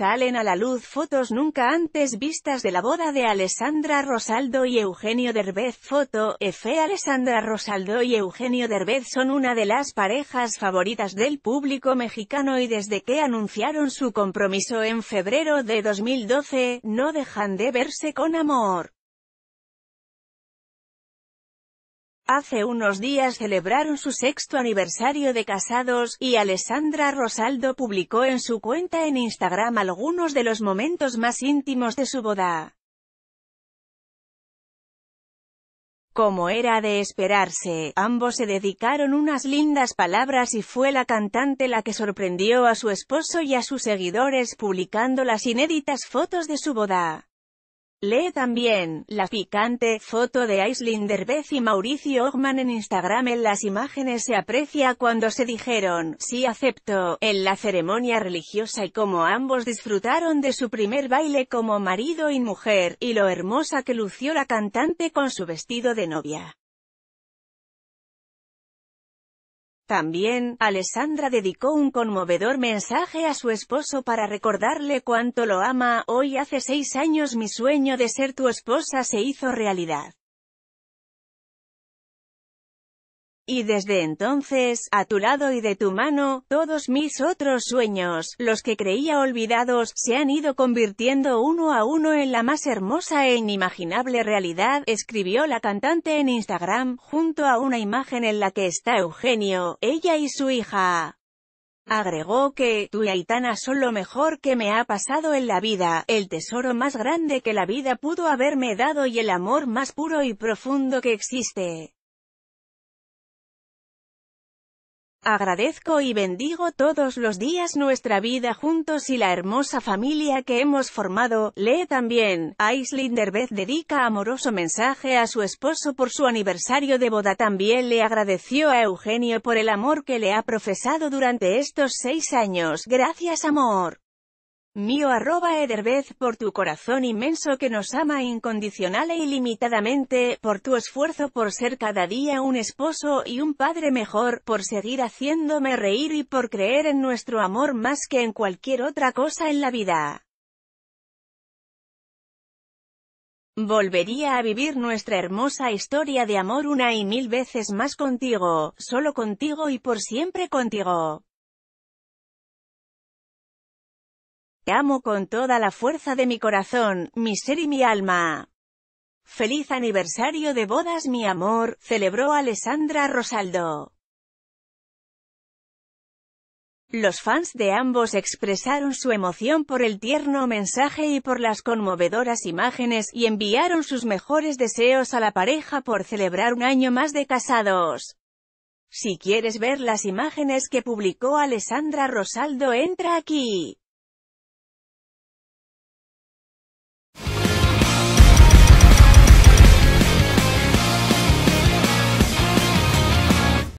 Salen a la luz fotos nunca antes vistas de la boda de Alessandra Rosaldo y Eugenio Derbez. Foto, Efe, Alessandra Rosaldo y Eugenio Derbez son una de las parejas favoritas del público mexicano y desde que anunciaron su compromiso en febrero de 2012, no dejan de verse con amor. Hace unos días celebraron su sexto aniversario de casados, y Alessandra Rosaldo publicó en su cuenta en Instagram algunos de los momentos más íntimos de su boda. Como era de esperarse, ambos se dedicaron unas lindas palabras y fue la cantante la que sorprendió a su esposo y a sus seguidores publicando las inéditas fotos de su boda. Lee también, la picante, foto de Aislinn Derbez y Mauricio Ogman en Instagram en las imágenes se aprecia cuando se dijeron, sí acepto, en la ceremonia religiosa y como ambos disfrutaron de su primer baile como marido y mujer, y lo hermosa que lució la cantante con su vestido de novia. También, Alessandra dedicó un conmovedor mensaje a su esposo para recordarle cuánto lo ama, hoy hace seis años mi sueño de ser tu esposa se hizo realidad. y desde entonces, a tu lado y de tu mano, todos mis otros sueños, los que creía olvidados, se han ido convirtiendo uno a uno en la más hermosa e inimaginable realidad, escribió la cantante en Instagram, junto a una imagen en la que está Eugenio, ella y su hija. Agregó que, tú y Aitana son lo mejor que me ha pasado en la vida, el tesoro más grande que la vida pudo haberme dado y el amor más puro y profundo que existe. Agradezco y bendigo todos los días nuestra vida juntos y la hermosa familia que hemos formado. Lee también, Aislinn Derbez dedica amoroso mensaje a su esposo por su aniversario de boda. También le agradeció a Eugenio por el amor que le ha profesado durante estos seis años. Gracias amor. Mío arroba Ederbez por tu corazón inmenso que nos ama incondicional e ilimitadamente, por tu esfuerzo por ser cada día un esposo y un padre mejor, por seguir haciéndome reír y por creer en nuestro amor más que en cualquier otra cosa en la vida. Volvería a vivir nuestra hermosa historia de amor una y mil veces más contigo, solo contigo y por siempre contigo. Te amo con toda la fuerza de mi corazón, mi ser y mi alma. Feliz aniversario de bodas mi amor, celebró Alessandra Rosaldo. Los fans de ambos expresaron su emoción por el tierno mensaje y por las conmovedoras imágenes, y enviaron sus mejores deseos a la pareja por celebrar un año más de casados. Si quieres ver las imágenes que publicó Alessandra Rosaldo entra aquí.